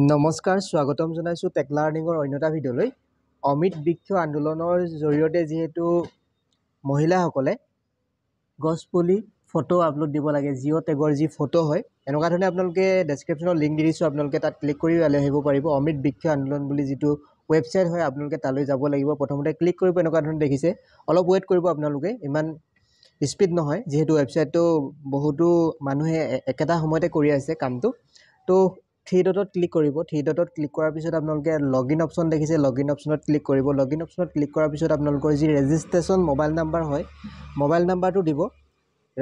নমস্কাৰ স্বাগতম জনাইছোঁ টেক লাৰ্ণিঙৰ অন্য এটা ভিডিঅ'লৈ অমৃত বৃক্ষ আন্দোলনৰ জৰিয়তে যিহেতু মহিলাসকলে গছপুলি ফটো আপলোড দিব লাগে জিঅ' টেগৰ যি ফটো হয় এনেকুৱা ধৰণে আপোনালোকে ডেছক্ৰিপশ্যনত লিংক দি দিছোঁ আপোনালোকে তাত ক্লিক কৰি আলে আহিব পাৰিব অমৃত বৃক্ষ আন্দোলন বুলি যিটো ৱেবছাইট হয় আপোনালোকে তালৈ যাব লাগিব প্ৰথমতে ক্লিক কৰিব এনেকুৱা ধৰণে দেখিছে অলপ ৱেইট কৰিব আপোনালোকে ইমান স্পীড নহয় যিহেতু ৱেবছাইটটো বহুতো মানুহে একেটা সময়তে কৰি আছে কামটো তো থ্ৰী ডটত ক্লিক কৰিব থ্ৰী ডটত ক্লিক কৰাৰ পিছত আপোনালোকে লগইন অপশ্যন দেখিছে লগইন অপশ্যনত ক্লিক কৰিব লগইন অপশ্যনত ক্লিক কৰাৰ পিছত আপোনালোকৰ যি ৰেজিষ্ট্ৰেশ্যন মোবাইল নাম্বাৰ হয় মোবাইল নাম্বাৰটো দিব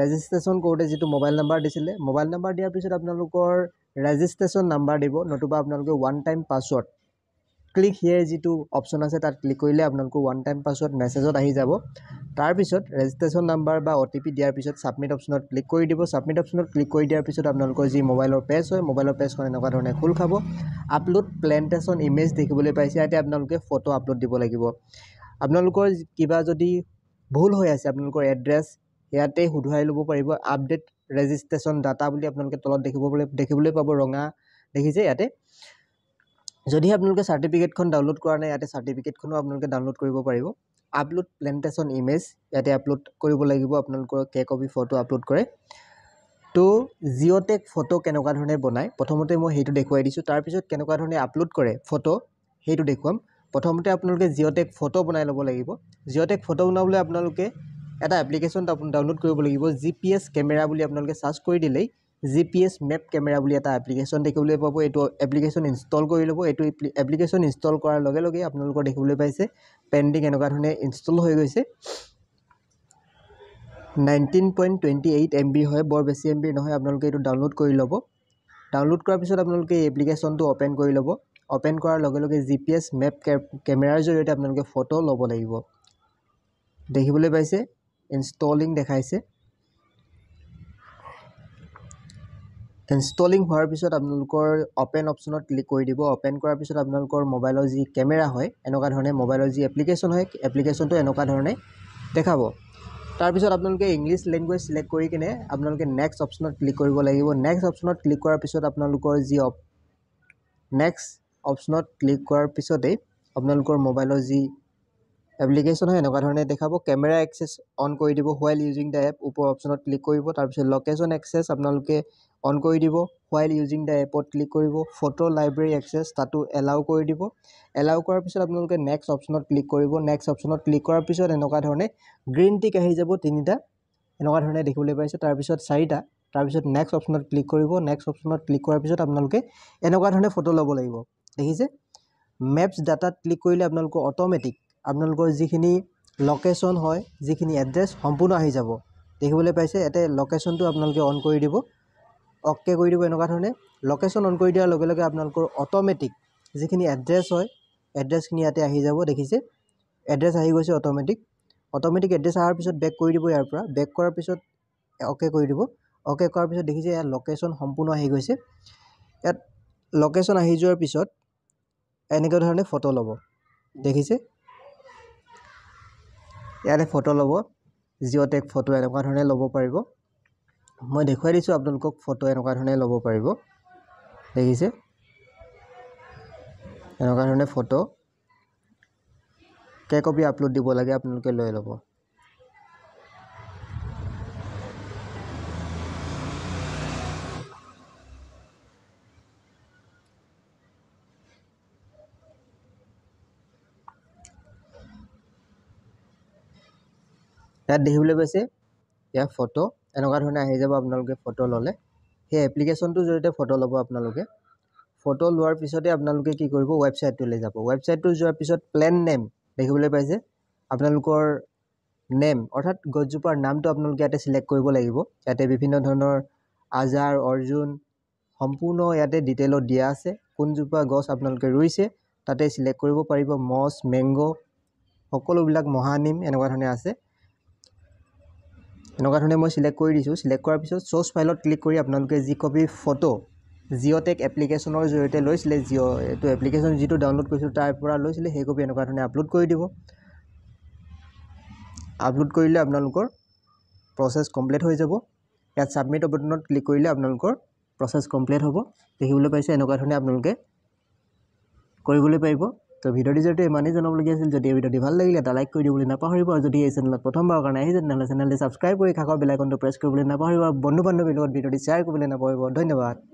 ৰেজিষ্ট্ৰেশ্যন কৰোঁতে যিটো মোবাইল নাম্বাৰ দিছিলে মোবাইল নাম্বাৰ দিয়াৰ পিছত আপোনালোকৰ ৰেজিষ্ট্ৰেশ্যন নাম্বাৰ দিব নতুবা আপোনালোকে one time password click here যিটো অপশ্যন আছে তাত ক্লিক কৰিলে আপোনালোকৰ ওৱান টাইম পাছৱৰ্ড মেছেজত আহি যাব তাৰপিছত ৰেজিষ্ট্ৰেশ্যন নাম্বাৰ বা অ' টি পি দিয়াৰ পিছত ছাবমিট অপশ্যনত ক্লিক কৰি দিব ছাবমিট অপশ্যনত ক্লিক কৰি দিয়াৰ পিছত আপোনালোকৰ যি মোবাইলৰ পেজ হয় মোবাইলৰ পেজখন এনেকুৱা ধৰণে খোল খাব আপলোড প্লেণ্টেশ্যন ইমেজ দেখিবলৈ পাইছে ইয়াতে আপোনালোকে ফটো আপলোড দিব লাগিব আপোনালোকৰ কিবা যদি ভুল হৈ আছে আপোনালোকৰ এড্ৰেছ ইয়াতে শুধৰাই ল'ব পাৰিব আপডেট ৰেজিষ্ট্ৰেশ্যন ডাটা বুলি আপোনালোকে তলত দেখিবলৈ দেখিবলৈ পাব ৰঙা দেখিছে ইয়াতে যদিহে আপোনালোকে চাৰ্টিফিকেটখন ডাউনলোড কৰা নাই ইয়াতে চাৰ্টিফিকেটখনো আপোনালোকে ডাউনলোড কৰিব পাৰিব আপলোড প্লেণ্টেশ্যন ইমেজ ইয়াতে আপলোড কৰিব লাগিব আপোনালোকৰ কে কপি ফটো আপলোড কৰে তো জিঅ'টেক ফটো কেনেকুৱা ধৰণে বনায় প্ৰথমতে মই সেইটো দেখুৱাই দিছোঁ তাৰপিছত কেনেকুৱা ধৰণে আপলোড কৰে ফটো সেইটো দেখুৱাম প্ৰথমতে আপোনালোকে জিঅ'টেক ফটো বনাই ল'ব লাগিব জিঅ'টেক ফটো বনাবলৈ আপোনালোকে এটা এপ্লিকেশ্যন ডাউনলোড কৰিব লাগিব জি পি এছ কেমেৰা বুলি আপোনালোকে চাৰ্চ কৰি দিলেই G P S map camera বুলি এটা এপ্লিকেশ্যন দেখিবলৈ পাব এইটো এপ্লিকেশ্যন ইনষ্টল কৰি ল'ব এইটো এপ্লিকেশ্যন ইনষ্টল কৰাৰ লগে লগে আপোনালোকৰ দেখিবলৈ পাইছে পেণ্ডিং এনেকুৱা ধৰণে ইনষ্টল হৈ গৈছে nineteen point twenty eight M B হয় বৰ বেছি এম বি নহয় আপোনালোকে এইটো ডাউনলোড কৰি ল'ব ডাউনলোড কৰাৰ পিছত আপোনালোকে এই এপ্লিকেশ্যনটো অ'পেন কৰি ল'ব অ'পেন কৰাৰ লগে লগে জি পি এছ মেপ কেমেৰাৰ জৰিয়তে আপোনালোকে ফটো ল'ব লাগিব দেখিবলৈ পাইছে ইনষ্টলিং দেখাইছে ইনষ্টলিং হোৱাৰ পিছত আপোনালোকৰ অপেন অপশ্যনত ক্লিক কৰি দিব অপেন কৰাৰ পিছত আপোনালোকৰ মোবাইলৰ যি কেমেৰা হয় এনেকুৱা ধৰণে মোবাইলৰ যি এপ্লিকেশ্যন হয় এপ্লিকেশ্যনটো এনেকুৱা ধৰণে দেখাব তাৰপিছত আপোনালোকে ইংলিছ লেংগুৱেজ চিলেক্ট কৰি কিনে আপোনালোকে নেক্সট অপশ্যনত ক্লিক কৰিব লাগিব নেক্সট অপশ্যনত ক্লিক কৰাৰ পিছত আপোনালোকৰ যি নেক্সট অপশ্যনত ক্লিক কৰাৰ পিছতেই আপোনালোকৰ মোবাইলৰ যি এপ্লিকেশ্যন এনেকুৱা ধৰণে দেখাব কেমেৰা এক্সেছ অন কৰি দিব হোৱাইল ইউজিং দ্য এপ ওপৰ অপশ্যনত ক্লিক কৰিব তাৰপিছত লোকেশ্যন এক্সেছ আপোনালোকে অন কৰি দিব হোৱাইল ইউজিং দ্য এপত ক্লিক কৰিব ফটো লাইব্ৰেৰী এক্সেছ তাতো এলাউ কৰি দিব এলাউ কৰাৰ পিছত আপোনালোকে নেক্সট অপশ্যনত ক্লিক কৰিব নেক্সট অপশ্যনত ক্লিক কৰাৰ পিছত এনেকুৱা ধৰণে গ্ৰীণ টিক আহি যাব তিনিটা এনেকুৱা ধৰণে দেখিবলৈ পাইছে তাৰপিছত চাৰিটা তাৰপিছত নেক্সট অপশ্যনত ক্লিক কৰিব নেক্সট অপশ্যনত ক্লিক কৰাৰ পিছত আপোনালোকে এনেকুৱা ধৰণে ফটো ল'ব লাগিব দেখিছে মেপছ ডাটাত ক্লিক কৰিলে আপোনালোকৰ অট'মেটিক আপোনালোকৰ যিখিনি লোকেশ্যন হয় যিখিনি এড্ৰেছ সম্পূৰ্ণ আহি যাব দেখিবলৈ পাইছে ইয়াতে লোকেশ্যনটো আপোনালোকে অন কৰি দিব অকে কৰি দিব এনেকুৱা ধৰণে লোকেশ্যন অন কৰি দিয়াৰ লগে লগে আপোনালোকৰ অট'মেটিক যিখিনি এড্ৰেছ হয় এড্ৰেছখিনি ইয়াতে আহি যাব দেখিছে এড্ৰেছ আহি গৈছে অট'মেটিক অট'মেটিক এড্ৰেছ অহাৰ পিছত বেক কৰি দিব ইয়াৰ পৰা বেক কৰাৰ পিছত অকে কৰি দিব অকে কৰাৰ পিছত দেখিছে ইয়াৰ লোকেশ্যন সম্পূৰ্ণ আহি গৈছে ইয়াত লোকেশ্যন আহি যোৱাৰ পিছত এনেকুৱা ধৰণে ফটো ল'ব দেখিছে ইয়াতে ফটো ল'ব জিঅ'টেক ফটো এনেকুৱা ধৰণে ল'ব পাৰিব মই দেখুৱাই দিছোঁ আপোনালোকক ফটো এনেকুৱা ধৰণে ল'ব পাৰিব দেখিছে এনেকুৱা ধৰণে ফটো কে কপি আপলোড দিব লাগে আপোনালোকে লৈ ল'ব ইয়াত দেখিবলৈ পাইছে ইয়াৰ ফটো এনেকুৱা ধৰণে আহি যাব আপোনালোকে ফটো ল'লে সেই এপ্লিকেশ্যনটোৰ জৰিয়তে ফটো ল'ব আপোনালোকে ফটো লোৱাৰ পিছতে আপোনালোকে কি কৰিব ৱেবছাইটটোলৈ যাব ৱেবছাইটটো যোৱাৰ পিছত প্লেন নেম দেখিবলৈ পাইছে আপোনালোকৰ নেম অৰ্থাৎ গছজোপাৰ নামটো আপোনালোকে ইয়াতে ছিলেক্ট কৰিব লাগিব ইয়াতে বিভিন্ন ধৰণৰ আজাৰ অৰ্জুন সম্পূৰ্ণ ইয়াতে ডিটেইলত দিয়া আছে কোনজোপা গছ আপোনালোকে ৰুইছে তাতে ছিলেক্ট কৰিব পাৰিব মছ মেংগ' সকলোবিলাক মহানিম এনেকুৱা ধৰণে আছে এনেকুৱা ধৰণে মই চিলেক্ট কৰি দিছোঁ চিলেক্ট কৰাৰ পিছত চ'চ ফাইলত ক্লিক কৰি আপোনালোকে যি কপি ফটো জিঅ' টেক এপ্লিকেশ্যনৰ জৰিয়তে লৈছিলে জিঅ' এইটো এপ্লিকেশ্যন যিটো ডাউনলোড কৰিছিলোঁ তাৰ পৰা লৈছিলে সেই কপি এনেকুৱা ধৰণে আপলোড কৰি দিব আপলোড কৰিলে আপোনালোকৰ প্ৰচেছ কমপ্লিট হৈ যাব ইয়াত ছাবমিট বটনত ক্লিক কৰিলে আপোনালোকৰ প্ৰচেছ কমপ্লিট হ'ব দেখিবলৈ পাইছে এনেকুৱা ধৰণে আপোনালোকে কৰিবলৈ পাৰিব তো ভিডিওটি যদি ইমানেই জনাবলগীয়া আছিল যদি ভিডিওটি ভাল লাগিলে এটা লাইক কৰি দিবলৈ নাপাহৰিব আৰু যদি এই চেনেলত প্ৰথমবাৰৰ কাৰণে আহিছে তেনেহ'লে চেনেলটি ছাবস্ক্ৰাইব কৰি কাষৰ বেলাইকনটো প্ৰেছ কৰিবলৈ নাপাহৰিব বন্ধু বান্ধৱীৰ লগত ভিডিঅ'টি শ্বেয়াৰ কৰিবলৈ নাপাহৰিব ধন্যবাদ